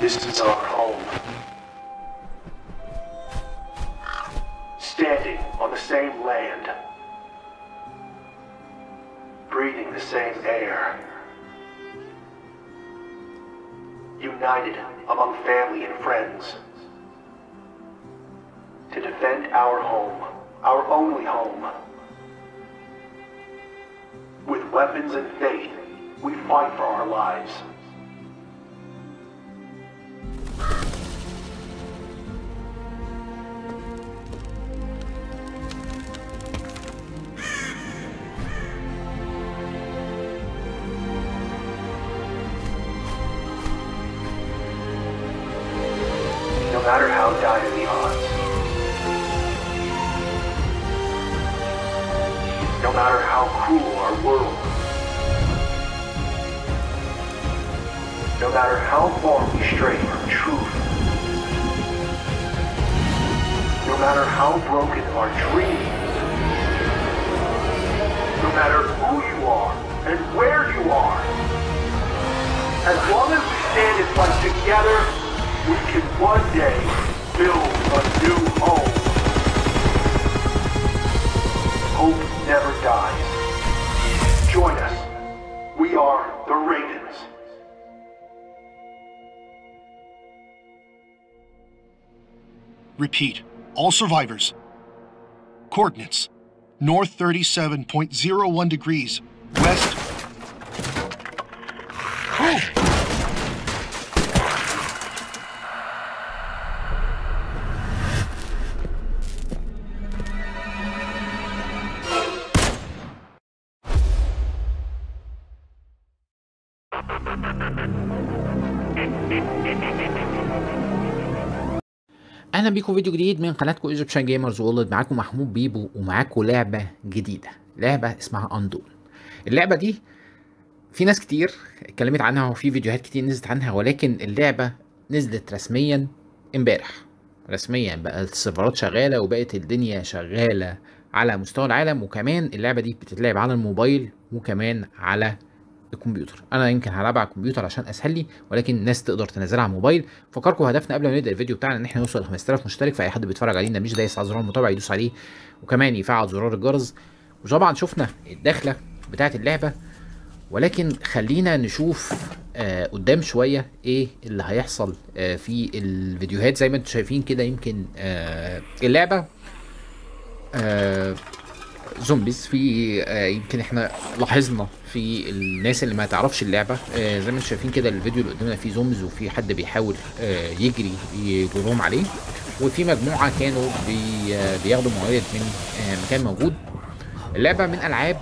This is our home. Standing on the same land. Breathing the same air. United among family and friends. To defend our home, our only home. With weapons and faith, we fight for our lives. As long as we stand as one together, we can one day build a new home. Hope never dies. Join us. We are the Ravens. Repeat, all survivors. Coordinates, north 37.01 degrees, west. Oh! اهلا بيكم فيديو جديد من قناتكم ايجيبشن جيمرز وولد معاكم محمود بيبو ومعاكم لعبه جديده لعبه اسمها اندول اللعبه دي في ناس كتير اتكلمت عنها وفي فيديوهات كتير نزلت عنها ولكن اللعبه نزلت رسميا امبارح رسميا بقى السيرفرات شغاله وبقت الدنيا شغاله على مستوى العالم وكمان اللعبه دي بتتلعب على الموبايل وكمان على الكمبيوتر انا يمكن هلعب على الكمبيوتر عشان اسهل لي ولكن الناس تقدر تنزلها على الموبايل فكركم هدفنا قبل ما نبدا الفيديو بتاعنا ان احنا نوصل ل 5000 مشترك فاي حد بيتفرج علينا مش دايس على زرار المتابعه يدوس عليه وكمان يفعل زرار الجرس وطبعا شفنا الدخله بتاعه اللعبه ولكن خلينا نشوف آه قدام شويه ايه اللي هيحصل آه في الفيديوهات زي ما انتم شايفين كده يمكن آه اللعبه آه زومبيز في آه يمكن احنا لاحظنا في الناس اللي ما تعرفش اللعبه آه زي ما انتم شايفين كده الفيديو اللي قدامنا فيه زومبيز وفي حد بيحاول آه يجري يجرهم عليه وفي مجموعه كانوا بي آه بياخدوا موارد من آه مكان موجود اللعبه من العاب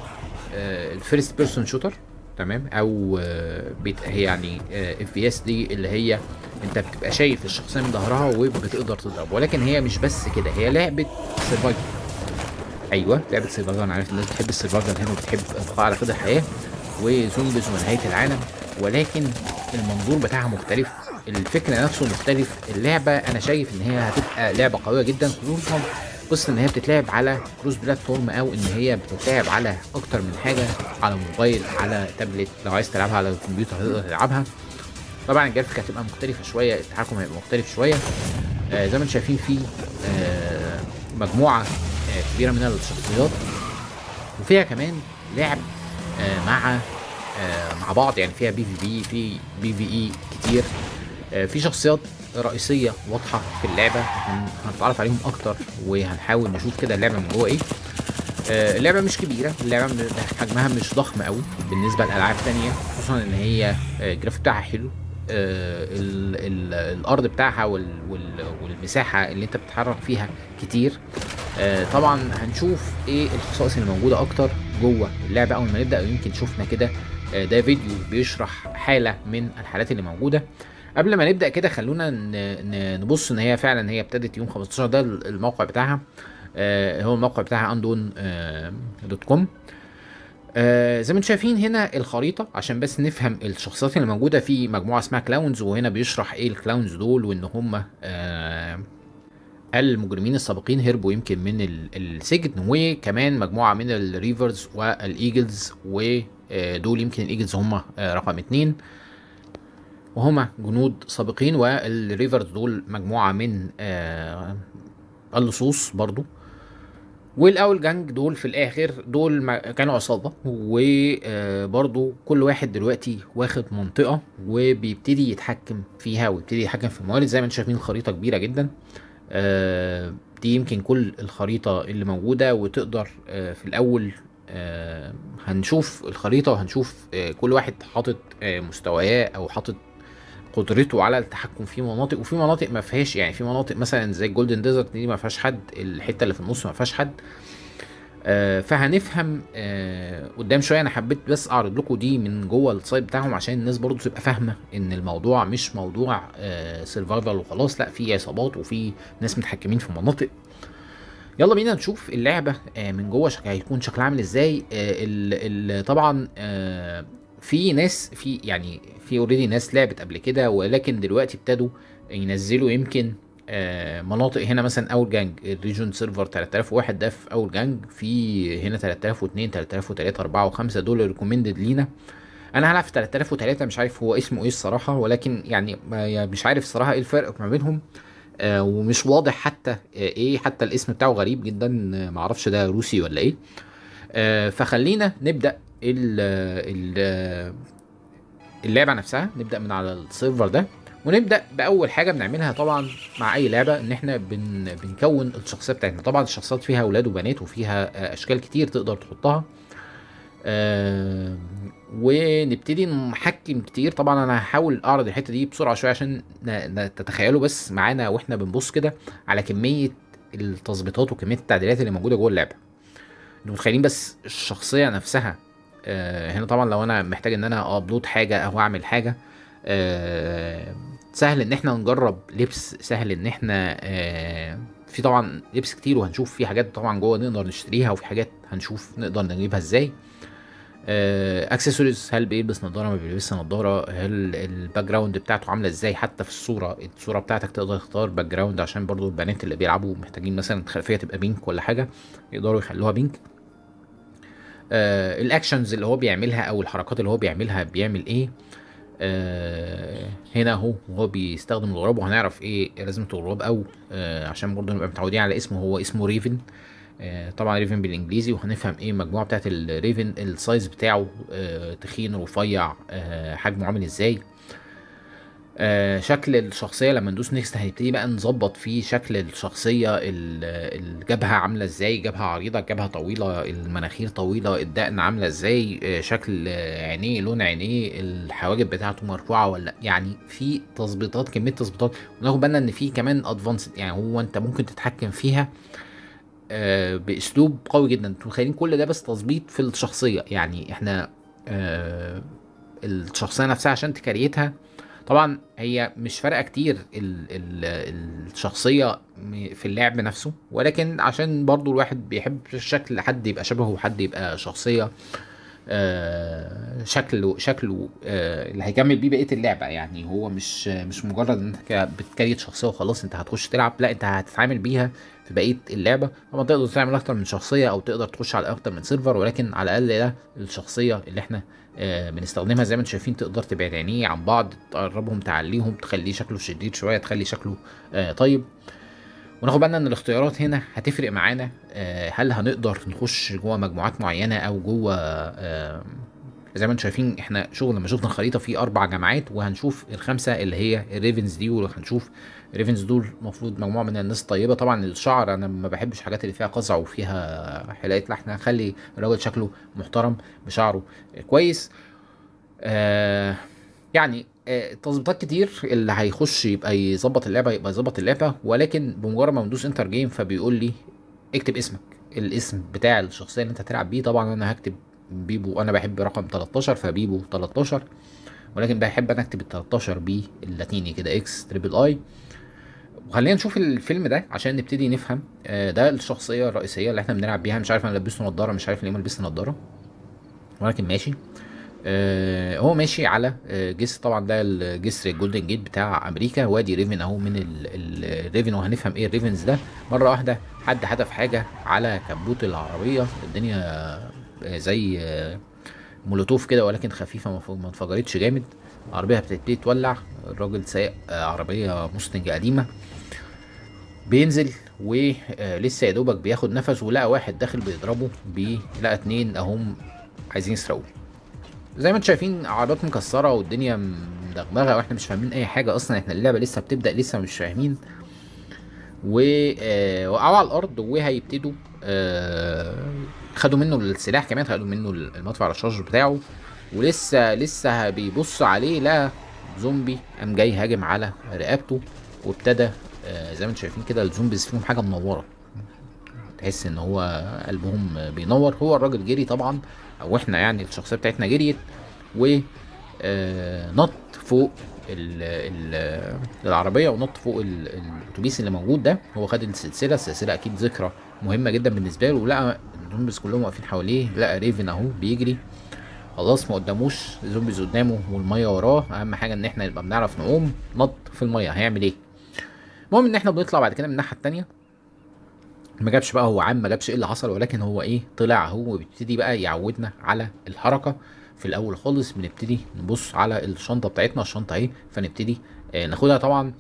آه الفيرست بيرسون شوتر تمام او آه هي يعني اف بي اس دي اللي هي انت بتبقى شايف الشخصيه من ظهرها وبتقدر تضرب ولكن هي مش بس كده هي لعبه سرفايفل ايوه لعبه سيرفايفل انا عارف الناس بتحب السيرفايفل هنا وبتحب البقاء على قيد الحياه وزومبيز ونهايه العالم ولكن المنظور بتاعها مختلف الفكره نفسه مختلف اللعبه انا شايف ان هي هتبقى لعبه قويه جدا خصوصا قصه ان هي بتتلعب على كروس بلاتفورم او ان هي بتتلعب على اكتر من حاجه على موبايل على تابلت لو عايز تلعبها على الكمبيوتر هتقدر تلعبها طبعا الجرافيك هتبقى مختلفه شويه التحكم هيبقى مختلف شويه آه زي ما انتم شايفين في آه مجموعه كبيره من الشخصيات وفيها كمان لعب آه، مع آه، مع بعض يعني فيها بي في بي في بي في اي كتير آه، في شخصيات رئيسيه واضحه في اللعبه هنتعرف عليهم اكتر وهنحاول نشوف كده اللعبه من جوه ايه اللعبه مش كبيره اللعبه حجمها مش ضخم قوي بالنسبه لالعاب تانية خصوصا ان هي الجرافيك بتاعها حلو الارض بتاعها والمساحه اللي انت بتتحرك فيها كتير آه طبعا هنشوف ايه الخصائص اللي موجوده اكتر جوه اللعبه اول ما نبدا يمكن شفنا كده آه ده فيديو بيشرح حاله من الحالات اللي موجوده قبل ما نبدا كده خلونا نبص ان هي فعلا هي ابتدت يوم 15 ده الموقع بتاعها آه هو الموقع بتاعها اندون آه، دوت كوم آه زي ما انتم شايفين هنا الخريطه عشان بس نفهم الشخصيات اللي موجوده في مجموعه اسمها كلاونز وهنا بيشرح ايه الكلاونز دول وان هم آه المجرمين السابقين هربوا يمكن من السجن وكمان مجموعه من الريفرز والايجلز ودول يمكن الايجلز هم آه، رقم اتنين وهما جنود سابقين والريفرز دول مجموعه من آه، اللصوص برضو والاول جانج دول في الاخر دول كانوا عصابه وبرضو آه، كل واحد دلوقتي واخد منطقه وبيبتدي يتحكم فيها ويبتدي يتحكم في الموارد زي ما انتم شايفين الخريطه كبيره جدا آه، دي يمكن كل الخريطة اللي موجودة وتقدر آه، في الأول آه، هنشوف الخريطة وهنشوف كل واحد حاطط مستوياه أو حاطط قدرته على التحكم في مناطق وفي مناطق ما فيهاش يعني في مناطق مثلا زي الجولدن ديزرت دي ما فيهاش حد الحته اللي في النص ما فيهاش حد آه، فهنفهم آه، قدام شويه انا حبيت بس اعرض لكم دي من جوه السايت بتاعهم عشان الناس برضو تبقى فاهمه ان الموضوع مش موضوع سرفايفل آه، وخلاص لا في عصابات وفي ناس متحكمين في مناطق يلا بينا نشوف اللعبه من جوه شك... هيكون شكلها عامل ازاي ال... ال... طبعا في ناس في يعني في اوريدي ناس لعبت قبل كده ولكن دلوقتي ابتدوا ينزلوا يمكن آه، مناطق هنا مثلا اول جانج الريجون سيرفر 3001 ده في اول جانج في هنا 3002 3003 4 و5 دول ريكومندد لينا انا هلعب في 3003 مش عارف هو اسمه ايه الصراحه ولكن يعني, يعني مش عارف الصراحه ايه الفرق ما بينهم آه، ومش واضح حتى آه، ايه حتى الاسم بتاعه غريب جدا ما معرفش ده روسي ولا ايه فخلينا نبدا ال اللعبه نفسها نبدا من على السيرفر ده ونبدا باول حاجه بنعملها طبعا مع اي لعبه ان احنا بن بنكون الشخصيه بتاعتنا طبعا الشخصيات فيها اولاد وبنات وفيها آه، اشكال كتير تقدر تحطها آه ونبتدي نحكم كتير طبعا انا هحاول اعرض الحته دي بسرعه شويه عشان تتخيلوا بس معانا واحنا بنبص كده على كميه التظبيطات وكميه التعديلات اللي موجوده جوه اللعبه انتوا متخيلين بس الشخصيه نفسها آه هنا طبعا لو انا محتاج ان انا ابلود حاجه او اعمل حاجه آه سهل ان احنا نجرب لبس سهل ان احنا آه، في طبعا لبس كتير وهنشوف في حاجات طبعا جوه نقدر نشتريها وفي حاجات هنشوف نقدر نجيبها ازاي اكسسوارز آه، هل بيلبس نظاره ما بيلبسش نظاره هل الباك جراوند بتاعته عامله ازاي حتى في الصوره الصوره بتاعتك تقدر تختار باك جراوند عشان برضو البنات اللي بيلعبوا محتاجين مثلا الخلفيه تبقى بينك ولا حاجه يقدروا يخلوها بينك آه، الاكشنز اللي هو بيعملها او الحركات اللي هو بيعملها بيعمل ايه آه هنا اهو وهو بيستخدم الغراب وهنعرف ايه لازمه الغراب او آه عشان برضه نبقى متعودين على اسمه هو اسمه ريفن آه طبعا ريفن بالانجليزي وهنفهم ايه المجموعه بتاعت الريفن السايز بتاعه آه، تخين رفيع آه، حجمه عامل ازاي آه، شكل الشخصيه لما ندوس نيكست هنبتدي بقى نظبط فيه شكل الشخصيه الجبهه عامله ازاي جبهه عريضه جبهه طويله المناخير طويله الدقن عامله ازاي آه، شكل عينيه لون عينيه الحواجب بتاعته مرفوعه ولا يعني في تظبيطات كميه تظبيطات وناخد بالنا ان في كمان ادفانسد يعني هو انت ممكن تتحكم فيها آه، باسلوب قوي جدا انتوا متخيلين كل ده بس تظبيط في الشخصيه يعني احنا الشخصيه نفسها عشان تكريتها طبعا هي مش فارقه كتير الـ الـ الشخصيه في اللعب نفسه ولكن عشان برضو الواحد بيحب الشكل حد يبقى شبهه وحد يبقى شخصيه آه شكله شكله آه اللي هيكمل بيه بقيه اللعبه يعني هو مش مش مجرد ان انت بتكريت شخصيه وخلاص انت هتخش تلعب لا انت هتتعامل بيها في بقيه اللعبه طبعا تقدر تعمل اكتر من شخصيه او تقدر تخش على اكتر من سيرفر ولكن على الاقل ده الشخصيه اللي احنا آه، بنستخدمها زي ما انتم شايفين تقدر تبعد عينيه عن بعض تقربهم تعليهم تخليه شكله شديد شويه تخلي شكله آه، طيب وناخد بالنا ان الاختيارات هنا هتفرق معانا آه، هل هنقدر نخش جوه مجموعات معينه او جوه زي ما انتم شايفين احنا شغل لما شفنا الخريطه في اربع جامعات وهنشوف الخمسه اللي هي الريفنز دي وهنشوف ريفنز دول المفروض مجموعه من الناس طيبه طبعا الشعر انا ما بحبش الحاجات اللي فيها قزع وفيها حلاقه لحنه خلي الراجل شكله محترم بشعره كويس آه يعني آه تظبيطات كتير اللي هيخش يبقى يظبط اللعبه يبقى يظبط اللعبه ولكن بمجرد ما ندوس انتر جيم فبيقول لي اكتب اسمك الاسم بتاع الشخصيه اللي انت هتلعب بيه طبعا انا هكتب بيبو انا بحب رقم 13 فبيبو 13 ولكن بحب انا اكتب ال 13 باللاتيني كده اكس تريبل اي وخلينا نشوف الفيلم ده عشان نبتدي نفهم آه، ده الشخصيه الرئيسيه اللي احنا بنلعب بيها مش عارف انا لبسته نضاره مش عارف ليه ما لبست نضاره ولكن ماشي آه، هو ماشي على آه، جسر طبعا ده الجسر الجولدن جيت بتاع امريكا وادي ريفن اهو من الريفن وهنفهم ايه الريفنز ده مره واحده حد حدف حاجه على كبوت العربيه الدنيا زي مولوتوف كده ولكن خفيفه ما انفجرتش جامد العربيه بتبتدي تولع الراجل سايق عربيه موستنج قديمه بينزل ولسه آه، يا دوبك بياخد نفس ولقى واحد داخل بيضربه بي لقى اتنين اهم عايزين يسرقوه زي ما انتم شايفين عربيات مكسره والدنيا مدغمغه واحنا مش فاهمين اي حاجه اصلا احنا اللعبه لسه بتبدا لسه مش فاهمين ووقعوا آه، على الارض وهيبتدوا آه، خدوا منه السلاح كمان خدوا منه المدفع الشارج بتاعه ولسه لسه بيبص عليه لا زومبي قام جاي هاجم على رقبته وابتدى آه، زي ما انتم شايفين كده الزومبيز فيهم حاجه منوره تحس ان هو قلبهم بينور هو الراجل جري طبعا او احنا يعني الشخصيه بتاعتنا جريت و آه، نط فوق العربيه ونط فوق الاتوبيس اللي موجود ده هو خد السلسله السلسله اكيد ذكرى مهمه جدا بالنسبه له ولقى الزومبيز كلهم واقفين حواليه لقى ريفن اهو بيجري خلاص ما قداموش الزومبيز قدامه والميه وراه اهم حاجه ان احنا نبقى بنعرف نعوم نط في الميه هيعمل ايه المهم ان احنا بنطلع بعد كده من الناحيه الثانيه ما جابش بقى هو عام ما جابش ايه اللي حصل ولكن هو ايه طلع هو وبيبتدي بقى يعودنا على الحركه في الاول خالص بنبتدي نبص على الشنطه بتاعتنا الشنطه اهي فنبتدي آه ناخدها طبعا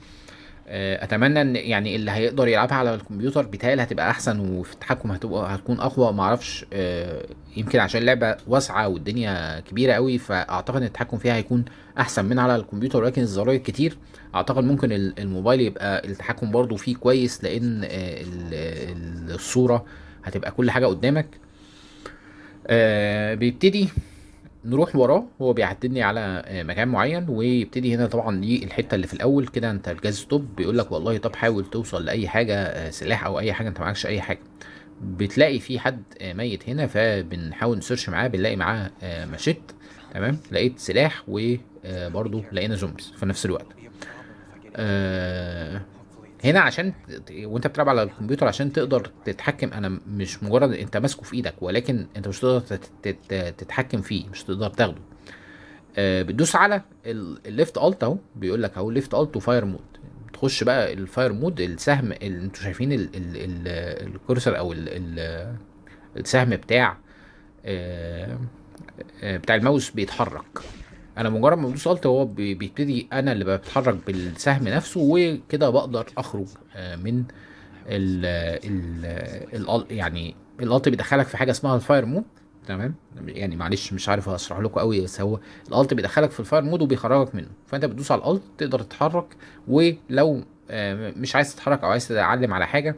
آه اتمنى ان يعني اللي هيقدر يلعبها على الكمبيوتر بتاعي هتبقى احسن وفي التحكم هتبقى هتكون اقوى معرفش آه يمكن عشان اللعبه واسعه والدنيا كبيره قوي فاعتقد ان التحكم فيها هيكون احسن من على الكمبيوتر ولكن الزراير كتير اعتقد ممكن الموبايل يبقى التحكم برضو فيه كويس لان الصوره هتبقى كل حاجه قدامك آه، بيبتدي نروح وراه هو بيعدلني على مكان معين ويبتدي هنا طبعا دي الحته اللي في الاول كده انت الجهاز توب بيقول لك والله طب حاول توصل لاي حاجه آه، سلاح او اي حاجه انت معكش اي حاجه بتلاقي في حد ميت هنا فبنحاول نسيرش معاه بنلاقي معاه آه، مشيت تمام لقيت سلاح وبرضه آه، لقينا زومبيز في نفس الوقت آه، هنا عشان وانت بتلعب على الكمبيوتر عشان تقدر تتحكم انا مش مجرد انت ماسكه في ايدك ولكن انت مش تقدر تتحكم فيه مش تقدر تاخده آه، بتدوس على الليفت الت اهو بيقول لك اهو ليفت الت وفاير مود تخش بقى الفاير مود السهم اللي انتوا شايفين الكرسر الكورسر او السهم بتاع آه، بتاع الماوس بيتحرك انا مجرد ما بدوس الت هو بيبتدي انا اللي بتحرك بالسهم نفسه وكده بقدر اخرج آه، من ال ال يعني الالت بيدخلك في حاجه اسمها الفاير مود تمام يعني معلش مش عارف اشرح لكم قوي بس هو الالت بيدخلك في الفاير مود وبيخرجك منه فانت بتدوس على الالت تقدر تتحرك ولو آه، مش عايز تتحرك او عايز تعلم على حاجه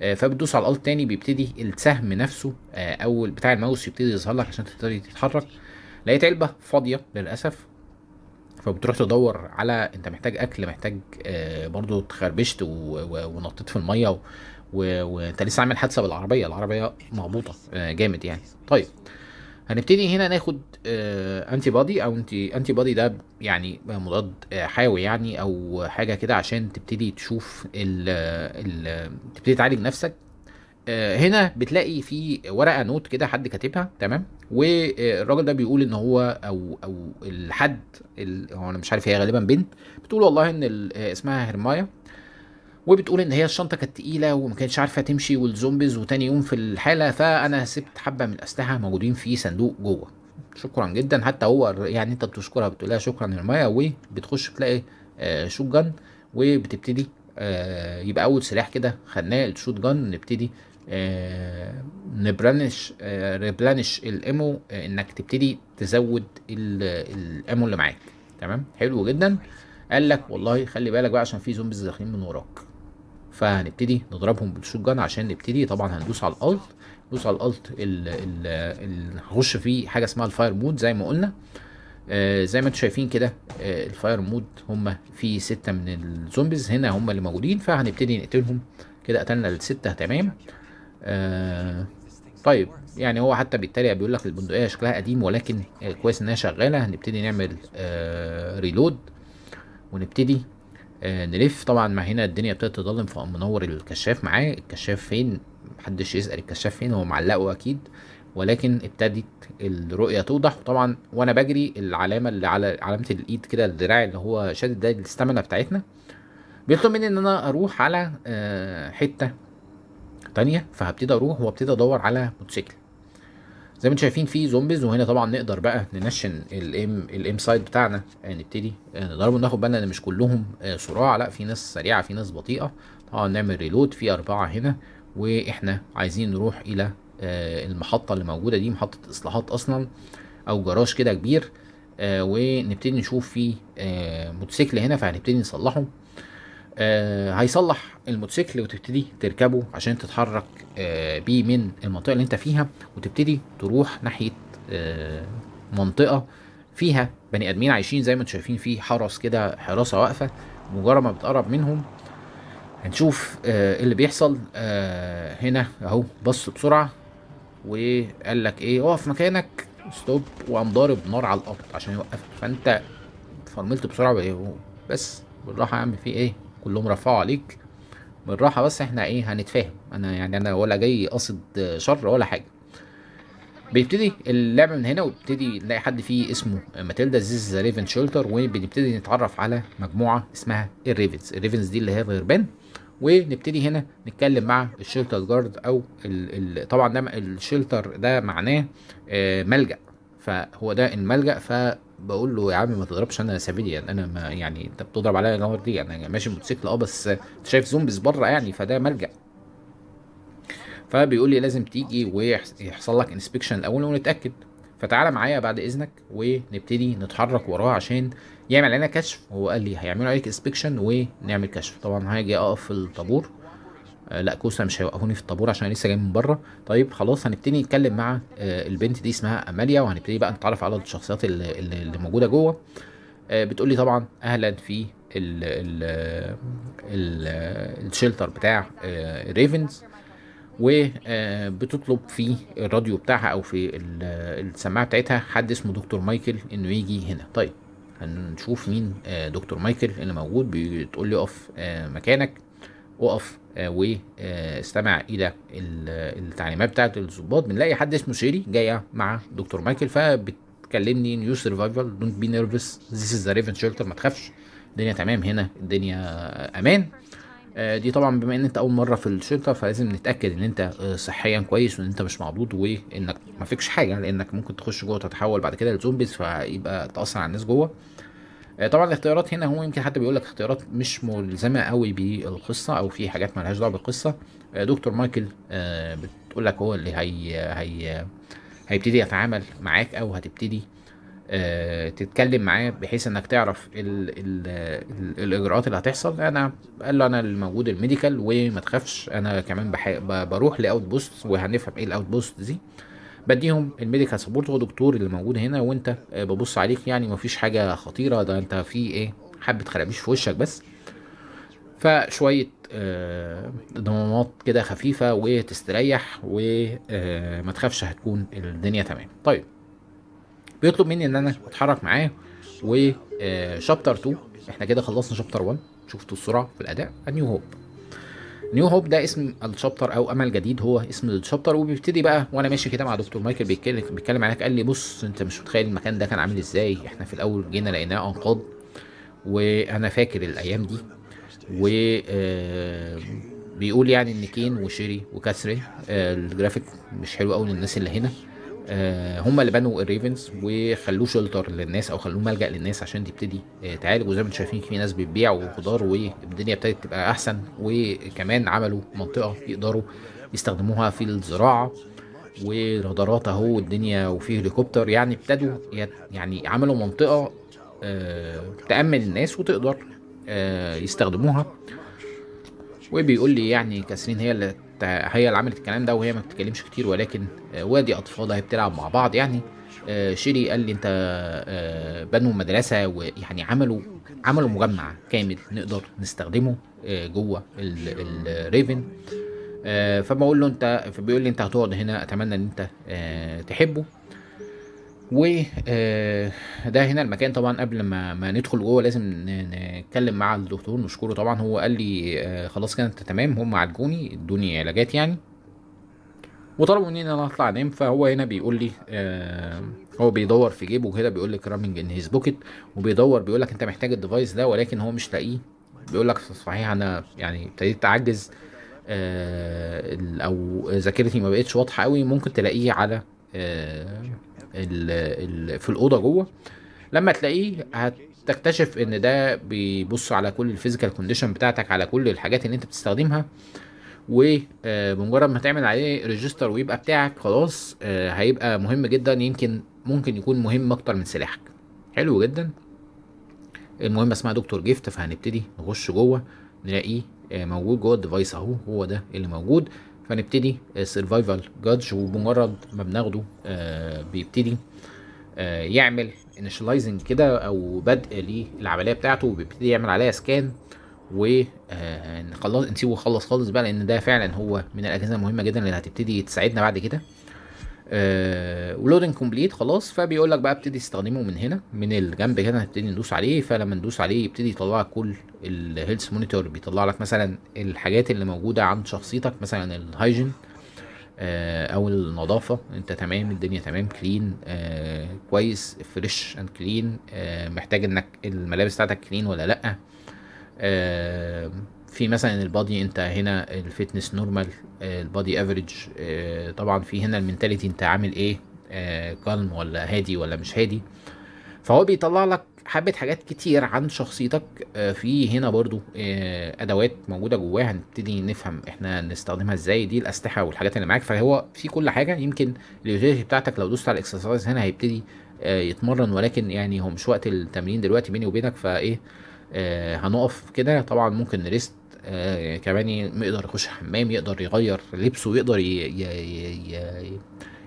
آه، فبتدوس على الالت تاني بيبتدي السهم نفسه آه، او بتاع الماوس يبتدي يظهر لك عشان تقدري تتحرك لقيت علبه فاضيه للاسف فبتروح تدور على انت محتاج اكل محتاج آه، برضو اتخربشت ونطيت في الميه وانت لسه عامل حادثه بالعربيه العربيه مغبوطه جامد يعني طيب هنبتدي هنا ناخد انتي آه، بادي او انتي انتي بادي ده يعني مضاد آه، حيوي يعني او حاجه كده عشان تبتدي تشوف ال ال تبتدي تعالج نفسك آه، هنا بتلاقي في ورقه نوت كده حد كاتبها تمام والراجل ده بيقول ان هو او او الحد هو انا مش عارف هي غالبا بنت بتقول والله ان اسمها هرمايا وبتقول ان هي الشنطه كانت تقيله وما كانتش عارفه تمشي والزومبيز وتاني يوم في الحاله فانا سبت حبه من الاسلحه موجودين في صندوق جوه شكرا جدا حتى هو يعني انت بتشكرها بتقول لها شكرا يا مايا وبتخش تلاقي آه شوت جن وبتبتدي آه يبقى اول سلاح كده خدناه الشوت جن نبتدي آه نبرنش آه ريبلانش الامو آه انك تبتدي تزود الامو اللي معاك تمام حلو جدا قال لك والله خلي بالك بقى عشان في زومبيز داخلين من وراك فهنبتدي نضربهم بالشوت جان عشان نبتدي طبعا هندوس على الالت ندوس على الالت هنخش فيه حاجه اسمها الفاير مود زي ما قلنا آه زي ما انتم شايفين كده آه الفاير مود هم في ستة من الزومبيز هنا هم اللي موجودين فهنبتدي نقتلهم كده قتلنا الستة تمام آه طيب يعني هو حتى بيتريق بيقول لك البندقية شكلها قديم ولكن آه، كويس انها شغالة هنبتدي نعمل ريلود آه، ونبتدي آه، نلف طبعا ما هنا الدنيا ابتدت تضلم فقام منور الكشاف معاه الكشاف فين محدش يسأل الكشاف فين هو معلقه أكيد ولكن ابتدت الرؤية توضح وطبعا وأنا بجري العلامة اللي على علامة الإيد كده الذراع اللي هو شادد ده الاستامنه بتاعتنا بيطلب مني إن أنا أروح على آه، حتة تانية فهبتدي أروح وابتدي أدور على موتوسيكل زي ما انتم شايفين في زومبيز وهنا طبعا نقدر بقى ننشن الام الام سايد بتاعنا آه، نبتدي آه، نضربه ناخد بالنا ان مش كلهم آه، صراع لا في ناس سريعه في ناس بطيئه طبعا نعمل ريلود في اربعه هنا واحنا عايزين نروح الى المحطه اللي موجوده دي محطه اصلاحات اصلا او جراج كده كبير ونبتدي نشوف في موتوسيكل هنا فهنبتدي نصلحه آه هيصلح الموتوسيكل وتبتدي تركبه عشان تتحرك آه بيه من المنطقه اللي انت فيها وتبتدي تروح ناحيه آه منطقه فيها بني ادمين عايشين زي ما انتم شايفين في حرس كده حراسه واقفه مجرد ما بتقرب منهم هنشوف آه اللي بيحصل آه هنا اهو بص بسرعه وقال لك ايه اقف مكانك ستوب وقام ضارب نار على الارض عشان يوقفك فانت فرملت بسرعه بس بالراحه يا عم في ايه كلهم رفعوا عليك بالراحه بس احنا ايه هنتفاهم انا يعني انا ولا جاي قاصد شر ولا حاجه بيبتدي اللعب من هنا وبتدي نلاقي حد فيه اسمه ماتيلدا زيز ذا ريفن شولتر وبنبتدي نتعرف على مجموعه اسمها الريفنز الريفنز دي اللي هي الغربان ونبتدي هنا نتكلم مع الشيلتر جارد او الـ الـ طبعا ده الشيلتر ده معناه آه، ملجا فهو ده الملجا بقول له يا عم ما تضربش انا سيفيليان انا ما يعني انت بتضرب عليا نار دي انا ماشي موتوسيكل اه بس انت شايف زومبيز بره يعني فده ملجأ فبيقول لي لازم تيجي ويحصل لك انسبكشن الاول ونتاكد فتعالى معايا بعد اذنك ونبتدي نتحرك وراه عشان يعمل علينا كشف هو قال لي هيعملوا عليك انسبكشن ونعمل كشف طبعا هاجي اقف في الطابور آه، لا كوسه مش هيوقفوني في الطابور عشان لسه جاي من بره طيب خلاص هنبتدي نتكلم مع آه، البنت دي اسمها اماليا وهنبتدي بقى نتعرف على الشخصيات اللي, اللي موجوده جوه آه، بتقول لي طبعا اهلا في الـ الـ الـ الشلتر بتاع ريفنز وبتطلب في الراديو بتاعها او في السماعه بتاعتها حد اسمه دكتور مايكل انه يجي هنا طيب هنشوف مين دكتور مايكل اللي موجود بتقول لي اقف مكانك اقف آه، واستمع آه، الى التعليمات بتاعه الظباط بنلاقي حد اسمه شيري جايه مع دكتور مايكل فبتكلمني نيو سرفايفل دونت بي نيرفس ذيس از ذا ريفن شيلتر ما تخافش الدنيا تمام هنا الدنيا امان آه، دي طبعا بما ان انت اول مره في الشرطه فلازم نتاكد ان انت صحيا كويس وان انت مش مبلوط وانك ما فيكش حاجه لانك ممكن تخش جوه تتحول بعد كده لزومبيز فيبقى تاثر على الناس جوه آه، طبعا الاختيارات هنا هو يمكن حتى بيقول لك اختيارات مش ملزمه قوي بالقصه او في حاجات مالهاش دعوه بالقصه آه، دكتور مايكل آه، بتقول لك هو اللي هي هي هيبتدي يتعامل معاك او هتبتدي تتكلم معاه بحيث انك تعرف الـ الـ الـ الاجراءات اللي هتحصل انا قال له انا الموجود الميديكال وما تخافش انا كمان بروح لاوت بوست وهنفهم ايه الاوت بوست دي بديهم الميديكال سبورت هو دكتور اللي موجود هنا وانت آه، ببص عليك يعني مفيش حاجه خطيره ده انت في ايه حبه خرابيش في وشك بس فشويه آه، ضمانات كده خفيفه وتستريح وما آه، تخافش هتكون الدنيا تمام طيب بيطلب مني ان انا اتحرك معاه وشابتر 2 احنا كده خلصنا شابتر 1 شفتوا السرعه في الاداء انيو هوب نيو هوب ده اسم الشابتر او امل جديد هو اسم الشابتر وبيبتدي بقى وانا ماشي كده مع دكتور مايكل بيتكلم بيتكلم عليك قال لي بص انت مش متخيل المكان ده كان عامل ازاي احنا في الاول جينا لقيناه انقاض وانا فاكر الايام دي و آه، بيقول يعني ان كين وشيري وكاسري آه، الجرافيك مش حلو قوي للناس اللي هنا آه، هم اللي بنوا الريفنز وخلوه شلتر للناس او خلوه ملجا للناس عشان تبتدي آه، تعالج وزي ما انتم شايفين في ناس بتبيع وخضار والدنيا ابتدت تبقى احسن وكمان عملوا منطقه يقدروا يستخدموها في الزراعه ورادارات اهو والدنيا وفيه هليكوبتر يعني ابتدوا يعني عملوا منطقه آه، تامن الناس وتقدر يستخدموها وبيقول لي يعني كاسرين هي اللي هي اللي عملت الكلام ده وهي ما بتتكلمش كتير ولكن آه، وادي اطفالها بتلعب مع بعض يعني آه، شيري قال لي انت آه، بنوا مدرسه ويعني عملوا عملوا مجمع كامل نقدر نستخدمه جوه الريفن فبقول له انت فبيقول لي انت هتقعد هنا اتمنى ان انت تحبه وده آه، هنا المكان طبعا قبل ما, ما ندخل جوه لازم نتكلم مع الدكتور نشكره طبعا هو قال لي آه، خلاص كده انت تمام هم عالجوني ادوني علاجات يعني وطلبوا مني ان انا اطلع انام فهو هنا بيقول لي آه هو بيدور في جيبه كده بيقول لك رامنج ان هيز بوكيت وبيدور بيقول لك انت محتاج الديفايس ده ولكن هو مش لاقيه بيقول لك صحيح انا يعني ابتديت اعجز آه او ذاكرتي ما بقتش واضحه قوي ممكن تلاقيه على آه في الاوضه جوه لما تلاقيه هتكتشف ان ده بيبص على كل الفيزيكال كونديشن بتاعتك على كل الحاجات اللي انت بتستخدمها وبمجرد آه، ما تعمل عليه ريجستر ويبقى بتاعك خلاص آه، هيبقى مهم جدا يمكن ممكن يكون مهم اكتر من سلاحك حلو جدا المهم اسمها دكتور جيفت فهنبتدي نخش جوه نلاقيه آه، موجود جوه الديفايس اهو هو ده اللي موجود فنبتدي السرفايفل آه، جادج وبمجرد ما بناخده آه، بيبتدي آه، يعمل انيشلايزنج كده او بدء للعمليه بتاعته وبيبتدي يعمل عليها سكان و نسيبه يخلص خالص بقى لان ده فعلا هو من الاجهزه المهمه جدا اللي هتبتدي تساعدنا بعد كده ولودنج آه، كومبليت خلاص فبيقول لك بقى ابتدي استخدمه من هنا من الجنب هنا هنبتدي ندوس عليه فلما ندوس عليه يبتدي يطلع لك كل الهيلث مونيتور بيطلع لك مثلا الحاجات اللي موجوده عند شخصيتك مثلا الهايجين آه، او النظافه انت تمام الدنيا تمام كلين آه كويس فريش اند كلين آه محتاج انك الملابس بتاعتك كلين ولا لا آه في مثلا البادي انت هنا الفتنس نورمال آه، البادي افريج آه، طبعا في هنا المينتاليتي انت عامل ايه آه، كالم ولا هادي ولا مش هادي فهو بيطلع لك حبة حاجات كتير عن شخصيتك في هنا برضو ادوات موجودة جواها هنبتدي نفهم احنا نستخدمها ازاي دي الاسلحة والحاجات اللي معاك فهو في كل حاجة يمكن اليوتيليتي بتاعتك لو دوست على الاكسسوارز هنا هيبتدي يتمرن ولكن يعني هو مش وقت التمرين دلوقتي بيني وبينك فايه هنقف كده طبعا ممكن نريست آه يعني كمان يقدر يخش الحمام يقدر يغير لبسه يقدر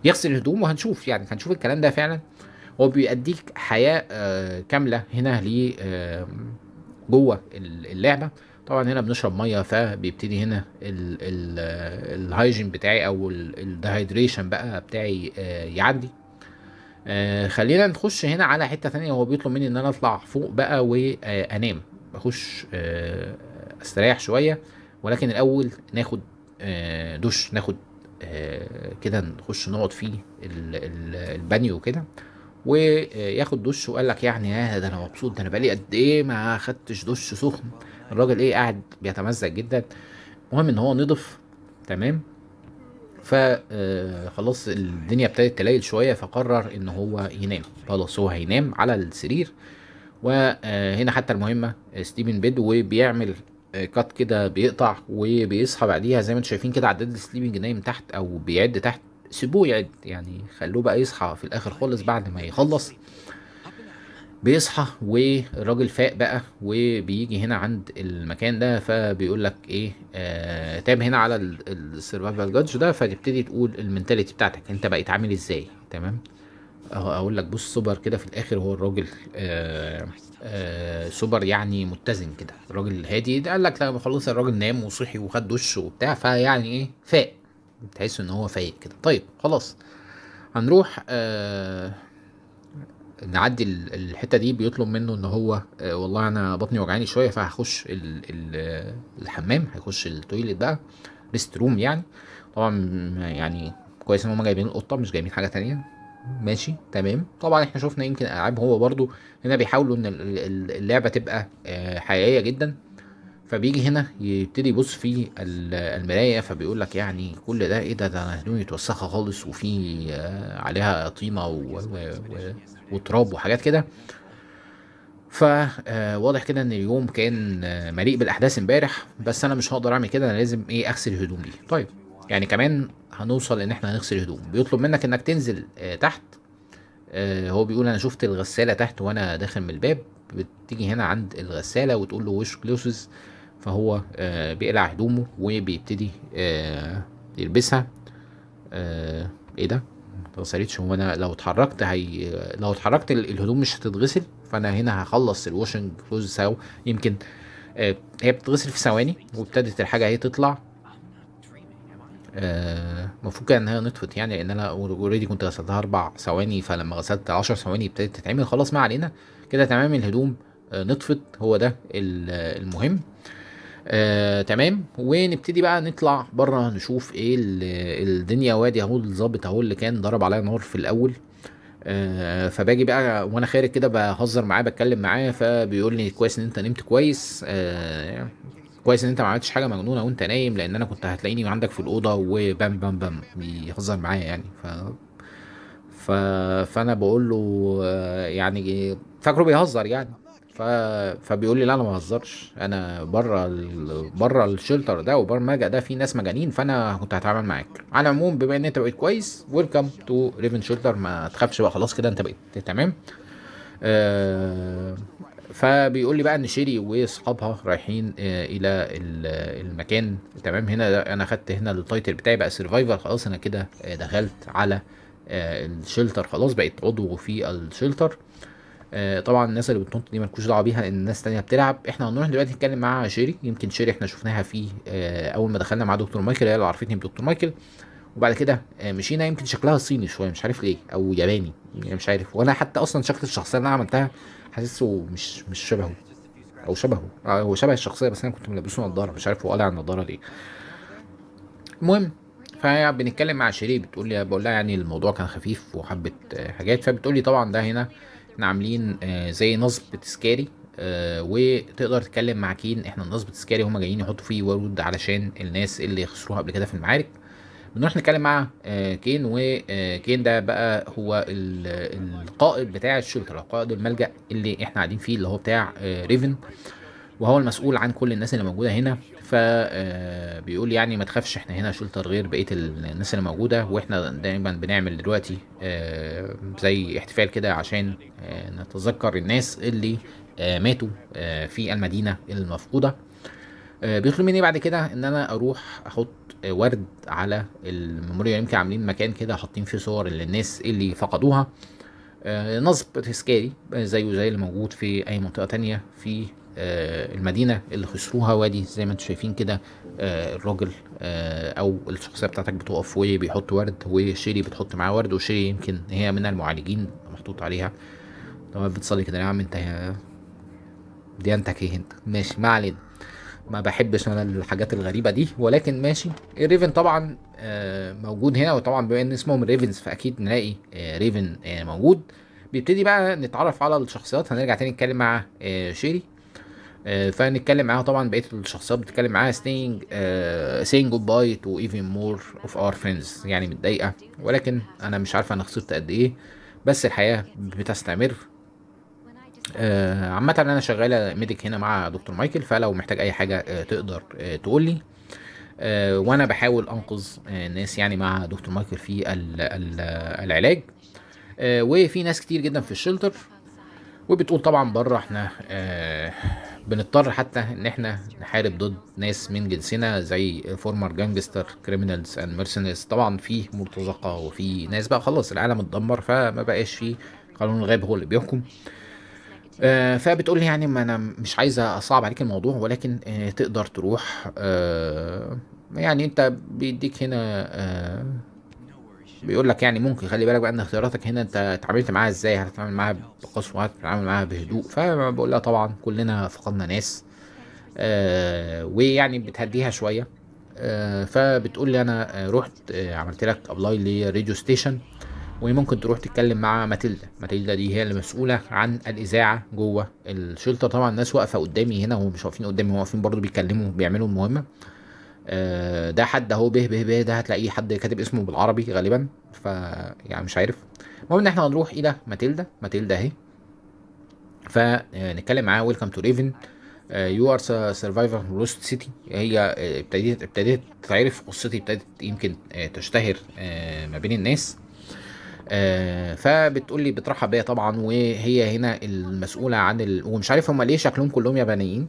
يغسل الهدوم وهنشوف يعني هنشوف الكلام ده فعلا هو بيأديك حياة آه كاملة هنا ل آه جوه اللعبة طبعا هنا بنشرب ميه فبيبتدي هنا آه، الهايجين بتاعي او الدهايدريشن بقى بتاعي آه يعدي آه خلينا نخش هنا على حته ثانيه هو بيطلب مني ان انا اطلع فوق بقى وانام بخش آه، استريح شويه ولكن الاول ناخد آه، دش ناخد آه، كده نخش نقعد فيه البانيو كده وياخد دش وقال لك يعني يا آه، ده انا مبسوط ده انا بقالي قد ايه ما خدتش دش سخن الراجل ايه قاعد بيتمزق جدا المهم ان هو نضف تمام خلاص الدنيا ابتدت تليل شويه فقرر ان هو ينام خلاص هو هينام على السرير وهنا حتى المهمه ستيفن بيد وبيعمل كات كده بيقطع وبيصحى بعديها زي ما انتم شايفين كده عداد السليبنج نايم تحت او بيعد تحت سيبوه يعد يعني خلوه بقى يصحى في الاخر خالص بعد ما يخلص بيصحى والراجل فاق بقى وبيجي هنا عند المكان ده فبيقول لك ايه آه تاب هنا على السرفايفل جادج ده فتبتدي تقول المنتاليتي بتاعتك انت بقيت عامل ازاي تمام اقول لك بص سوبر كده في الاخر هو الراجل آه، آه، سوبر يعني متزن كده الراجل هادي ده قال لك لا خلاص الراجل نام وصحي وخد دش وبتاع فيعني ايه فاق تحس ان هو فايق كده طيب خلاص هنروح آه، نعدي الحته دي بيطلب منه ان هو والله انا بطني وجعاني شويه فهخش ال ال الحمام هيخش التويليت بقى ريست روم يعني طبعا يعني كويس ان هم جايبين القطه مش جايبين حاجه تانية ماشي تمام طبعا احنا شفنا يمكن العاب هو برضو هنا بيحاولوا ان اللعبه تبقى آه، حقيقيه جدا فبيجي هنا يبتدي يبص في المرايه فبيقول لك يعني كل ده ايه ده ده هدومي متوسخه خالص وفي آه، عليها طينه و... و... وتراب وحاجات كده فواضح آه، كده ان اليوم كان مليء بالاحداث امبارح بس انا مش هقدر اعمل كده انا لازم ايه اغسل الهدوم دي طيب يعني كمان هنوصل ان احنا هنغسل هدوم بيطلب منك انك تنزل آه، تحت آه، هو بيقول انا شفت الغساله تحت وانا داخل من الباب بتيجي هنا عند الغساله وتقول له وش كلوسز فهو آه، بيقلع هدومه وبيبتدي يلبسها ايه ده مغسلتش هو انا لو اتحركت هي لو اتحركت الهدوم مش هتتغسل فانا هنا هخلص الواشنج كلوز يمكن هي بتتغسل في ثواني وابتدت الحاجه اهي تطلع المفروض آه، كان ان هي نطفت يعني لان انا اوريدي كنت غسلتها اربع ثواني فلما غسلت عشر ثواني ابتدت تتعمل خلاص ما علينا كده تمام الهدوم آه، نطفت هو ده المهم آه، تمام ونبتدي بقى نطلع بره نشوف ايه الدنيا وادي اهو الظابط اهو اللي كان ضرب عليا نار في الاول آه فباجي بقى وانا خارج كده بهزر معاه بتكلم معاه فبيقول لي كويس ان انت نمت كويس آه كويس ان انت ما عملتش حاجه مجنونه وانت نايم لان انا كنت هتلاقيني عندك في الاوضه وبام بام بام بيهزر معايا يعني ف ف فانا بقول له يعني فاكره بيهزر يعني ف... فبيقول لي لا انا ما بهزرش انا بره ال... بره الشلتر ده وبره الملجا ده في ناس مجانين فانا كنت هتعامل معاك على العموم بما ان انت بقيت كويس ويلكم تو ريفن شلتر ما تخافش بقى خلاص كده انت بقيت تمام آه... فبيقول لي بقى ان شيري واصحابها رايحين آه، الى المكان تمام هنا انا خدت هنا التايتل بتاعي بقى سرفايفر خلاص انا كده دخلت على آه، الشلتر خلاص بقيت عضو في الشلتر آه، طبعا الناس اللي بتنط دي مالكوش دعوه بيها لان الناس تانية بتلعب احنا هنروح دلوقتي نتكلم مع شيري يمكن شيري احنا شفناها في اول ما دخلنا مع دكتور مايكل هي اللي عرفتني بدكتور مايكل وبعد كده مشينا يمكن شكلها صيني شويه مش عارف ليه او ياباني يعني مش عارف وانا حتى اصلا شكل الشخصيه اللي انا عملتها حاسسه مش مش شبهه او شبهه آه، هو شبه الشخصيه بس انا كنت ملبسه نضاره مش عارف هو قالع النضاره ليه المهم فهي بنتكلم مع شيري بتقول لي بقول لها يعني الموضوع كان خفيف وحبه آه، حاجات فبتقول لي طبعا ده هنا احنا عاملين آه، زي نصب تذكاري وتقدر تتكلم مع كين احنا النصب التذكاري هما جايين يحطوا فيه ورود علشان الناس اللي خسروها قبل كده في المعارك بنروح نتكلم مع آه، كين وكين آه، ده بقى هو القائد بتاع الشلتر قائد الملجا اللي احنا قاعدين فيه اللي هو بتاع ريفن آه، وهو المسؤول عن كل الناس اللي موجوده هنا فبيقول يعني ما تخافش احنا هنا شلتر غير بقيه الناس اللي موجوده واحنا دايما بنعمل دلوقتي زي احتفال كده عشان نتذكر الناس اللي ماتوا في المدينه المفقوده آه، بيطلب مني بعد كده ان انا اروح احط آه، ورد على الميموريال يمكن عاملين مكان كده حاطين فيه صور للناس اللي فقدوها آه، نصب تذكاري زيه زي اللي موجود في اي منطقه تانية في المدينه اللي خسروها وادي زي ما انتم شايفين كده الراجل او الشخصيه بتاعتك بتقف وبيحط ورد وشيري بتحط معاه ورد وشيري يمكن هي من المعالجين محطوط عليها طبعا بتصلي كده يا عم انت ديانتك ايه انت ماشي ما علينا ما بحبش انا الحاجات الغريبه دي ولكن ماشي الريفن طبعا آه، موجود هنا وطبعا بما ان اسمهم ريفنز فاكيد نلاقي آه، ريفن آه، موجود بيبتدي بقى نتعرف على الشخصيات هنرجع تاني نتكلم مع شيري فنتكلم معاها طبعا بقيه الشخصيات بتتكلم معاها ستينج سينج جود باي تو ايفن مور اوف اور فريندز يعني متضايقه ولكن انا مش عارفه انا خسرت قد ايه بس الحياه بتستمر آه، عامه انا شغاله ميديك هنا مع دكتور مايكل فلو محتاج اي حاجه آه، تقدر آه، تقول لي وانا بحاول انقذ الناس يعني مع دكتور مايكل في العلاج وفي ناس كتير جدا في الشلتر وبتقول طبعا بره احنا بنضطر حتى ان احنا نحارب ضد ناس من جنسنا زي فورمر جانجستر كريمنالز اند ميرسينيز طبعا في مرتزقه وفي ناس بقى خلاص العالم اتدمر فما بقاش فيه قانون الغاب هو اللي بيحكم آه آه، فبتقول لي يعني ما انا مش عايزه اصعب عليك الموضوع ولكن آه، تقدر تروح آه، يعني انت بيديك هنا بيقول لك يعني ممكن خلي بالك بقى ان اختياراتك هنا انت اتعاملت معاها ازاي هتتعامل معاها بقسوه هتتعامل معاها بهدوء فبقول لها طبعا كلنا فقدنا ناس ويعني بتهديها شويه فبتقول لي انا رحت عملت لك ابلاي لراديو ستيشن وممكن تروح تتكلم مع ماتيلدا ماتيلدا دي هي المسؤوله عن الاذاعه جوه الشلطه طبعا الناس واقفه قدامي هنا ومش واقفين قدامي هم واقفين برضو بيتكلموا بيعملوا المهمه آه، ده حد اهو به به به ده هتلاقيه حد كاتب اسمه بالعربي غالبا ف يعني مش عارف المهم ان احنا هنروح الى ماتيلدا ماتيلدا اهي فنتكلم آه، معاها ويلكم تو ريفن يو ار سرفايفر روست سيتي هي آه، ابتديت ابتديت تعرف قصتي ابتدت يمكن تشتهر ما بين الناس آه، فبتقول لي بترحب بيا طبعا وهي هنا المسؤوله عن ال... ومش عارف هم ليه شكلهم كلهم يابانيين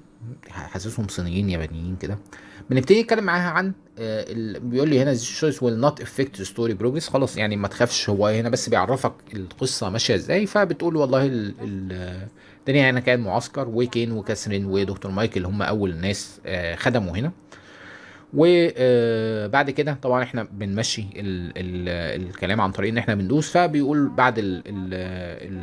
حاسسهم صينيين يابانيين كده بنبتدي نتكلم معاها عن آه، ال... بيقول لي هنا choice ويل نوت افكت ستوري بروجريس خلاص يعني ما تخافش هو هنا بس بيعرفك القصه ماشيه ازاي فبتقول والله ال... ال... الدنيا هنا كان معسكر وكين وكاثرين ودكتور مايكل هم اول ناس آه، خدموا هنا وبعد آه، كده طبعا احنا بنمشي الـ الـ الكلام عن طريق ان احنا بندوس فبيقول بعد الـ الـ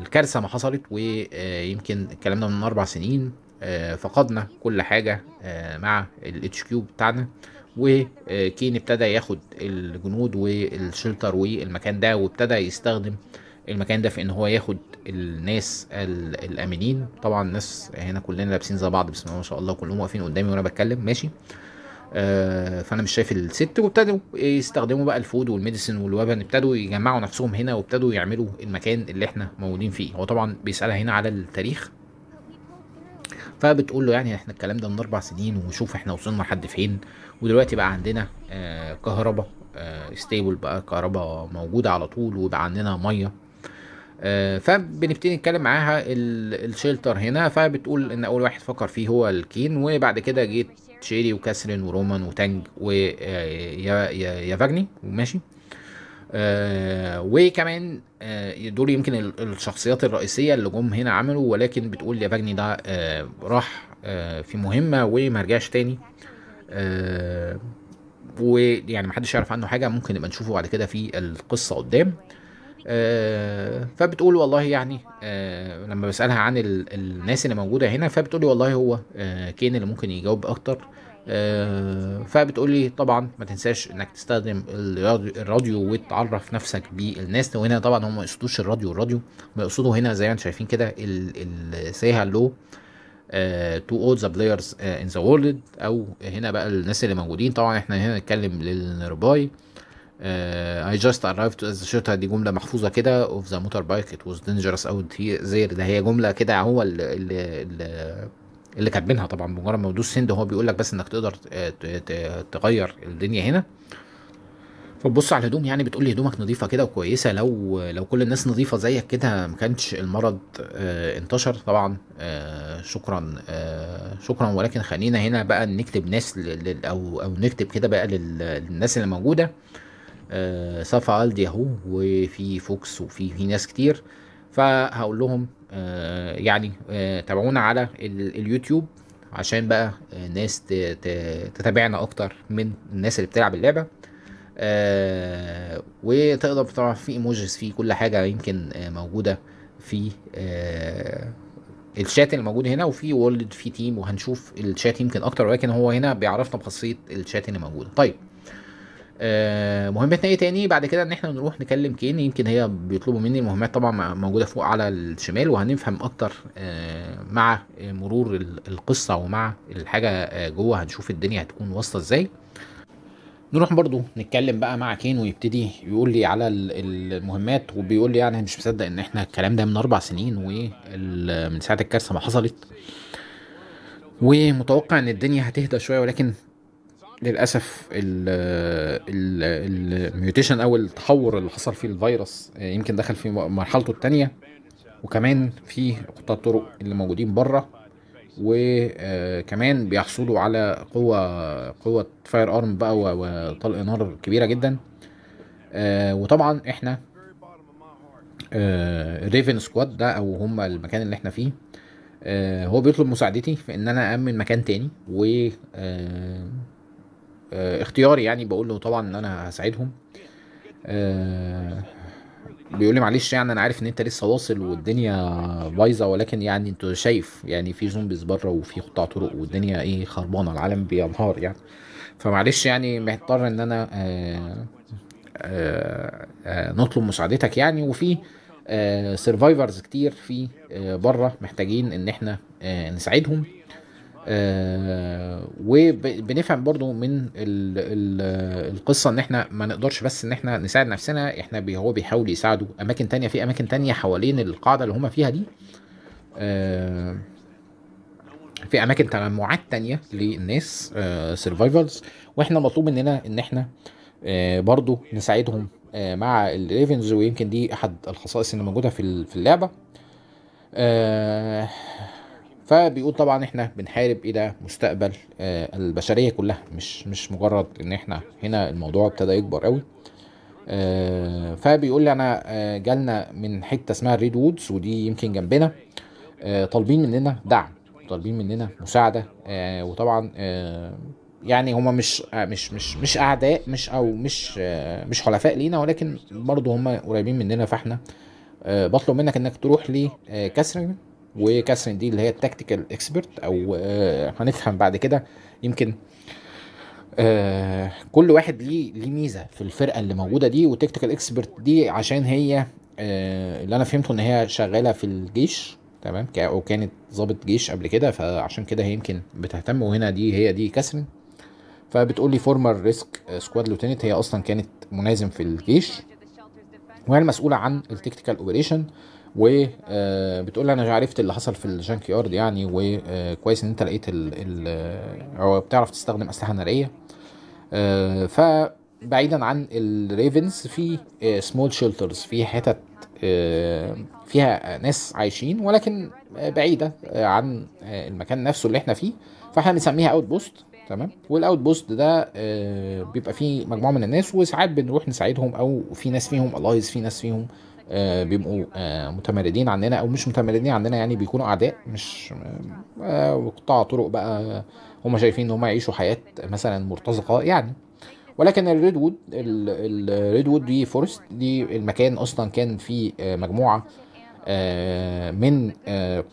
الكارثه ما حصلت ويمكن آه، الكلام ده من اربع سنين آه، فقدنا كل حاجه مع الاتش كيو بتاعنا وكين ابتدى ياخد الجنود والشلتر والمكان ده وابتدى يستخدم المكان ده في ان هو ياخد الناس الامنين طبعا الناس هنا كلنا لابسين زي بعض بسم الله ما شاء الله كلهم واقفين قدامي وانا بتكلم ماشي آه آه، فانا مش شايف الست وابتدوا يستخدموا بقى الفود والميديسن والوبن ابتدوا يجمعوا نفسهم هنا وابتدوا يعملوا المكان اللي احنا موجودين فيه هو طبعا بيسالها هنا على التاريخ فبتقول له يعني احنا الكلام ده من اربع سنين وشوف احنا وصلنا لحد فين ودلوقتي بقى عندنا آه، كهرباء ستيبل آه، بقى كهرباء موجوده على طول وبقى عندنا ميه فبنبتدي نتكلم معاها الشيلتر هنا فبتقول ان اول واحد فكر فيه هو الكين وبعد كده جيت تشيري وكاسرين ورومان وتانج ويافاجني آه، وماشي آه، وكمان آه، دول يمكن الشخصيات الرئيسيه اللي جم هنا عملوا ولكن بتقول يافاجني ده راح في مهمه وما رجعش تاني ويعني محدش يعرف عنه حاجه ممكن نبقى نشوفه بعد كده في القصه قدام آه آه، فبتقول والله يعني آه، لما بسالها عن الناس اللي موجوده هنا فبتقولي والله هو آه، كين اللي ممكن يجاوب اكتر فبتقول لي طبعا ما تنساش انك تستخدم الراديو وتعرف نفسك بالناس وهنا طبعا هم ما يقصدوش الراديو الراديو يقصدوا هنا زي ما انتم شايفين كده السي هالو تو اول ذا بلايرز ان ذا وورلد او هنا بقى الناس اللي موجودين طبعا احنا هنا نتكلم للنيرباي آه، I just arrived as the shooter دي جمله محفوظه كده of the motorbike it was dangerous out there ده هي جمله كده هو اللي, اللي اللي كاتبينها طبعا مجرد ما تدوس سند هو بيقول لك بس انك تقدر تغير الدنيا هنا فبص على الهدوم يعني بتقول لي هدومك نظيفه كده وكويسه لو لو كل الناس نظيفه زيك كده ما كانش المرض آه انتشر طبعا آه شكرا آه شكرا ولكن خلينا هنا بقى نكتب ناس او او نكتب كده بقى للناس اللي موجوده آه آه، صفا سفعل دياهو وفي فوكس وفي في ناس كتير فهقول لهم آه، يعني آه، تابعونا على اليوتيوب عشان بقى ناس تتابعنا اكتر من الناس اللي بتلعب اللعبه وتقدر طبعا في ايموجيز في كل حاجه يمكن موجوده في الشات اللي موجود هنا وفي وولد في تيم وهنشوف الشات يمكن اكتر ولكن هو هنا بيعرفنا بخاصيه الشات اللي موجوده طيب آه، مهمتنا ايه تاني بعد كده ان احنا نروح نكلم كين يمكن هي بيطلبوا مني المهمات طبعا موجوده فوق على الشمال وهنفهم اكتر آه، مع مرور القصه ومع الحاجه آه، جوه هنشوف الدنيا هتكون واصله ازاي نروح برضو نتكلم بقى مع كين ويبتدي يقول لي على المهمات وبيقول لي يعني مش مصدق ان احنا الكلام ده من اربع سنين ومن ساعه الكارثه ما حصلت ومتوقع ان الدنيا هتهدى شويه ولكن للاسف الميوتيشن او التحور اللي حصل فيه الفيروس آه، يمكن دخل في مرحلته الثانيه وكمان في قطاع الطرق اللي موجودين بره وكمان آه، بيحصلوا على قوه قوه فاير ارم بقى وطلق نار كبيره جدا آه، وطبعا احنا ريفن سكواد ده او هم المكان اللي احنا فيه هو بيطلب مساعدتي في ان انا امن مكان تاني و آه، اختياري يعني بقول له طبعا ان انا هساعدهم أه بيقول لي معلش يعني انا عارف ان انت لسه واصل والدنيا بايظه ولكن يعني انت شايف يعني في زومبيز بره وفي قطاع طرق والدنيا ايه خربانه العالم بينهار يعني فمعلش يعني مضطر ان انا آه، آه، نطلب مساعدتك يعني وفي سرفايفرز كتير في بره محتاجين ان احنا نساعدهم آه وبنفهم برضو من ال ال القصة ان احنا ما نقدرش بس ان احنا نساعد نفسنا احنا بي هو بيحاول يساعده اماكن تانية في اماكن تانية حوالين القاعدة اللي هما فيها دي آه في اماكن تجمعات تانية للناس سرفايفرز آه، واحنا مطلوب مننا ان احنا آه، برضو نساعدهم آه، مع الريفنز ويمكن دي احد الخصائص اللي موجودة في اللعبة آه فبيقول طبعا احنا بنحارب الى مستقبل آه، البشريه كلها مش مش مجرد ان احنا هنا الموضوع ابتدى يكبر قوي آه، فبيقول لي انا آه، جالنا من حته اسمها ريد وودز ودي يمكن جنبنا طالبين مننا دعم طالبين مننا مساعده وطبعا يعني هما مش مش مش مش اعداء مش او مش مش حلفاء لينا ولكن برضه هما قريبين مننا فاحنا بطلب منك انك تروح لكسر وكاثرين دي اللي هي التكتيكال اكسبرت او أيوه. آه، هنفهم بعد كده يمكن آه كل واحد ليه ليه ميزه في الفرقه اللي موجوده دي والتكتيكال اكسبرت دي عشان هي آه اللي انا فهمته ان هي شغاله في الجيش تمام او كانت ضابط جيش قبل كده فعشان كده هي يمكن بتهتم وهنا دي هي دي كاثرين فبتقول لي فورمر ريسك سكواد لوتينت هي اصلا كانت ملازم في الجيش وهي المسؤوله عن التكتيكال اوبريشن آه وبتقول آه، انا عرفت اللي حصل في الجانك يارد يعني وكويس آه، ان انت لقيت ال ال... آه، بتعرف تستخدم اسلحه ناريه فبعيدا عن الريفنز في سمول شيلترز في حتت فيها ناس عايشين ولكن بعيده عن المكان نفسه اللي احنا فيه فاحنا بنسميها اوت بوست تمام والاوت بوست ده بيبقى فيه مجموعه من الناس وساعات بنروح نساعدهم او في ناس فيهم الايز في ناس فيهم آه، بيبقوا آه، متمردين عندنا او مش متمردين عندنا يعني بيكونوا اعداء مش آه، وقطاع طرق بقى هم شايفين ان هم يعيشوا حياه مثلا مرتزقه يعني ولكن الريد وود الريد وود دي فورست دي المكان اصلا كان فيه مجموعه من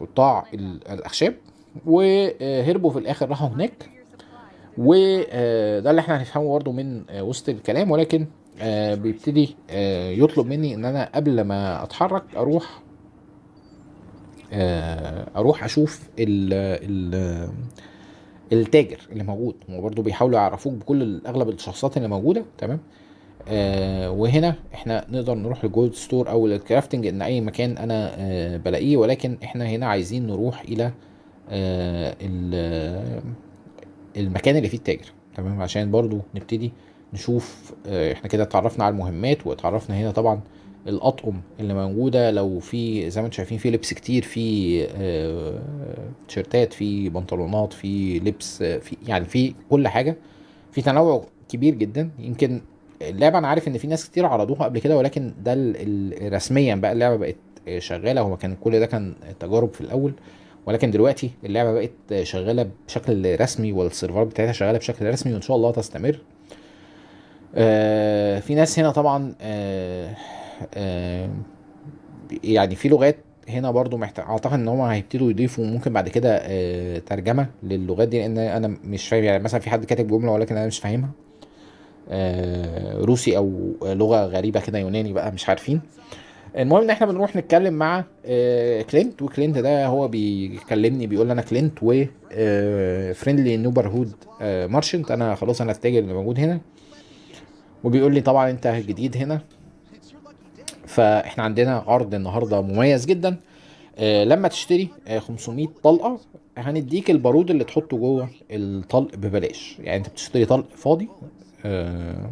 قطاع الاخشاب وهربوا في الاخر راحوا هناك وده اللي احنا هنفهمه برضه من وسط الكلام ولكن آه، بيبتدي آه، يطلب مني ان انا قبل ما اتحرك اروح آه، اروح اشوف ال ال التاجر اللي موجود هو برضه بيحاولوا يعرفوك بكل اغلب الشخصيات اللي موجوده تمام آه وهنا احنا نقدر نروح للجولد ستور او الكرافتنج ان اي مكان انا آه بلاقيه ولكن احنا هنا عايزين نروح الى آه المكان اللي فيه التاجر تمام عشان برضو نبتدي آه نشوف آه، احنا كده اتعرفنا على المهمات واتعرفنا هنا طبعا الاطقم اللي موجوده لو في زي ما انتم شايفين في لبس كتير في آه، تيشرتات في بنطلونات في لبس في يعني في كل حاجه في تنوع كبير جدا يمكن اللعبه انا عارف ان في ناس كتير عرضوها قبل كده ولكن ده رسميا بقى اللعبه بقت شغاله هو كان كل ده كان تجارب في الاول ولكن دلوقتي اللعبه بقت شغاله بشكل رسمي والسيرفرات بتاعتها شغاله بشكل رسمي وان شاء الله تستمر آه، في ناس هنا طبعا آه، آه، يعني في لغات هنا برضو محتاج اعتقد ان هم هيبتدوا يضيفوا ممكن بعد كده ترجمه للغات دي لان انا مش فاهم يعني مثلا في حد كاتب جمله ولكن انا مش فاهمها روسي او لغه غريبه كده يوناني بقى مش عارفين المهم ان احنا بنروح نتكلم مع كلينت وكلينت ده هو بيكلمني بيقول انا كلينت و فريندلي نوبرهود مارشنت انا خلاص انا التاجر اللي موجود هنا وبيقول لي طبعا انت جديد هنا فاحنا عندنا عرض النهارده مميز جدا آه لما تشتري آه 500 طلقه هنديك البارود اللي تحطه جوه الطلق ببلاش يعني انت بتشتري طلق فاضي آه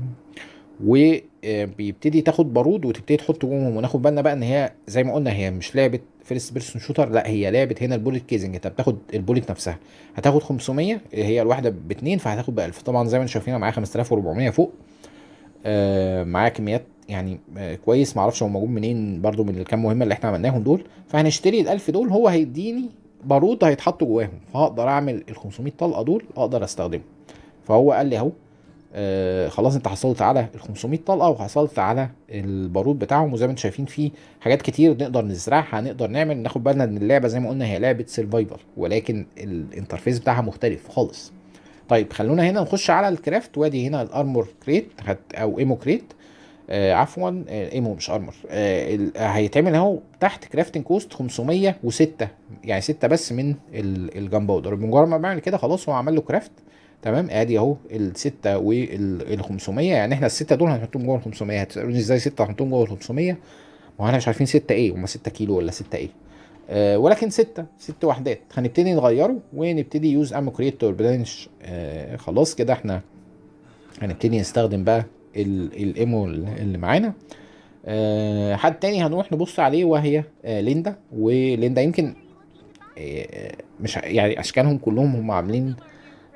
وبيبتدي تاخد بارود وتبتدي تحط جوه وناخد بالنا بقى ان هي زي ما قلنا هي مش لعبه فيرست بيرسون شوتر لا هي لعبه هنا البوليت كيزنج انت بتاخد البوليت نفسها هتاخد 500 هي الواحده باتنين فهتاخد ب 1000 طبعا زي ما انتم شايفين معايا 5400 فوق آه، معاه كميات يعني آه، كويس معرفش هو موجود منين برضو من الكام مهمه اللي احنا عملناهم دول فهنشتري ال 1000 دول هو هيديني بارود هيتحط جواهم فهقدر اعمل ال 500 طلقه دول اقدر استخدمه فهو قال لي اهو آه خلاص انت حصلت على ال 500 طلقه وحصلت على البارود بتاعهم وزي ما انتم شايفين في حاجات كتير نقدر نزرعها نقدر نعمل ناخد بالنا ان اللعبه زي ما قلنا هي لعبه سرفايفل ولكن الانترفيس بتاعها مختلف خالص طيب خلونا هنا نخش على الكرافت وادي هنا الارمور كريت هت او ايمو كريت آه عفوا آه ايمو مش ارمور آه هيتعمل اهو تحت كرافتنج كوست 506 يعني 6 بس من الجن باودر بمجرد ما بعمل كده خلاص هو عمل له كرافت تمام ادي اهو الستة وال 500 يعني احنا الستة دول هنحطهم جوه ال 500 هتسالوني ازاي ستة هنحطهم جوه ال 500 ما احنا مش عارفين 6 ايه وما 6 كيلو ولا 6 ايه آه، ولكن ستة ست وحدات هنبتدي نغيره ونبتدي يوز ام كريت برانش خلاص كده احنا هنبتدي نستخدم بقى الايمو اللي معانا آه حد تاني هنروح نبص عليه وهي آه ليندا وليندا يمكن آه مش يعني اشكالهم كلهم هم عاملين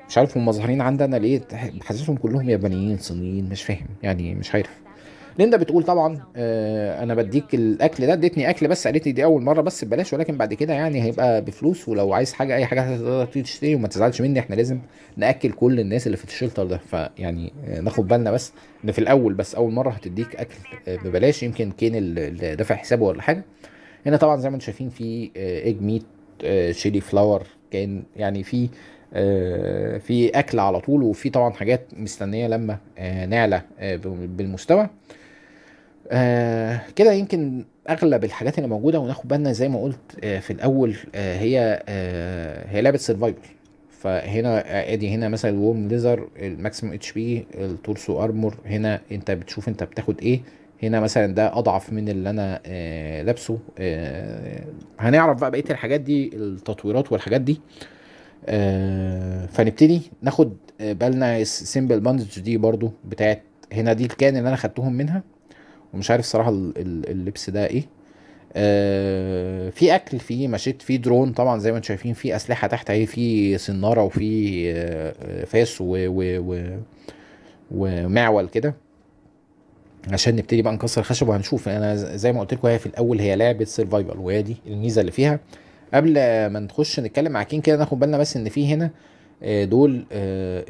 مش عارف هم ظاهرين عندنا ليه حاسسهم كلهم يابانيين صينيين مش فاهم يعني مش عارف ليندا بتقول طبعا آه، انا بديك الاكل ده اديتني اكل بس قالت لي دي اول مره بس ببلاش ولكن بعد كده يعني هيبقى بفلوس ولو عايز حاجه اي حاجه هتقدر تشتري وما تزعلش مني احنا لازم ناكل كل الناس اللي في الشلتر ده فيعني آه، ناخد بالنا بس ان في الاول بس اول مره هتديك اكل آه، ببلاش يمكن كين اللي دافع حسابه ولا حاجه هنا طبعا زي ما انتم شايفين في ايج ميت شيلي فلاور كان يعني في في اكل على طول وفي طبعا حاجات مستنيه لما نعلى بالمستوى آه، كده يمكن اغلب الحاجات اللي موجوده وناخد بالنا زي ما قلت آه، في الاول آه، هي هي لعبه سرفايفل فهنا ادي هنا مثلا الورم ليزر الماكسيموم اتش بي التورسو ارمور هنا انت بتشوف انت بتاخد ايه هنا مثلا ده اضعف من اللي انا لابسه هنعرف بقى بقيه الحاجات دي التطويرات والحاجات دي فنبتدي ناخد بالنا السيمبل باندج دي برضو بتاعت هنا دي الكان اللي انا خدتهم منها ومش عارف صراحه اللبس ده ايه آه، في اكل في مشيت في درون طبعا زي ما انتم شايفين في اسلحه تحت اهي في سناره وفي آه، فاس و, و, و ومعول كده عشان نبتدي بقى نكسر الخشب وهنشوف انا زي ما قلت لكم هي في الاول هي لعبه سرفايفل وهي دي الميزه اللي فيها قبل ما نخش نتكلم مع كين كده ناخد بالنا بس ان في هنا آه، دول آه،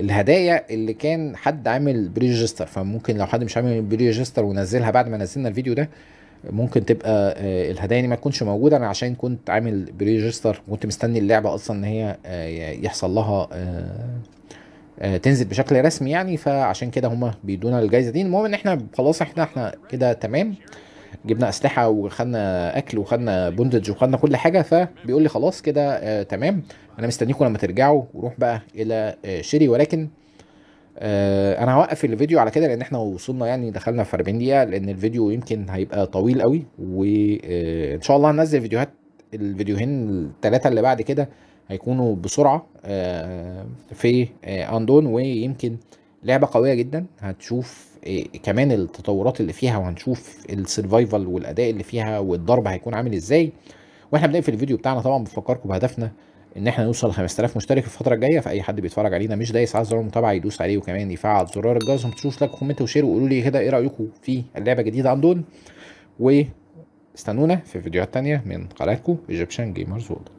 الهدايا اللي كان حد عامل بريجستر فممكن لو حد مش عامل بريجستر ونزلها بعد ما نزلنا الفيديو ده ممكن تبقى آه، الهدايا دي ما تكونش موجوده انا عشان كنت عامل بريجستر وكنت كنت مستني اللعبه اصلا ان هي يحصل لها تنزل بشكل رسمي يعني فعشان كده هما بيدونا الجايزه دي المهم ان احنا خلاص احنا احنا كده تمام جبنا اسلحه وخدنا اكل وخدنا بوندج وخدنا كل حاجه فبيقول لي خلاص كده آه تمام انا مستنيكم لما ترجعوا وروح بقى الى آه شيري ولكن آه انا هوقف الفيديو على كده لان احنا وصلنا يعني دخلنا في 40 دقيقه لان الفيديو يمكن هيبقى طويل قوي وان آه، شاء الله هنزل فيديوهات الفيديوهين الثلاثه اللي بعد كده هيكونوا بسرعه آه، في آه، اندون ويمكن لعبه قويه جدا هتشوف إيه، كمان التطورات اللي فيها وهنشوف السرفايفل والاداء اللي فيها والضرب هيكون عامل ازاي واحنا بنقفل الفيديو بتاعنا طبعا بفكركم بهدفنا ان احنا نوصل 5000 مشترك في الفتره الجايه فاي حد بيتفرج علينا مش دايس على زرار المتابعه يدوس عليه وكمان يفعل زرار الجرس وما تنسوش لايك وكومنت وشير وقولوا لي كده ايه رايكم في اللعبه الجديده عندهم دول واستنونا في فيديوهات تانية من قناتكم ايجيبشن جيمرز وورلد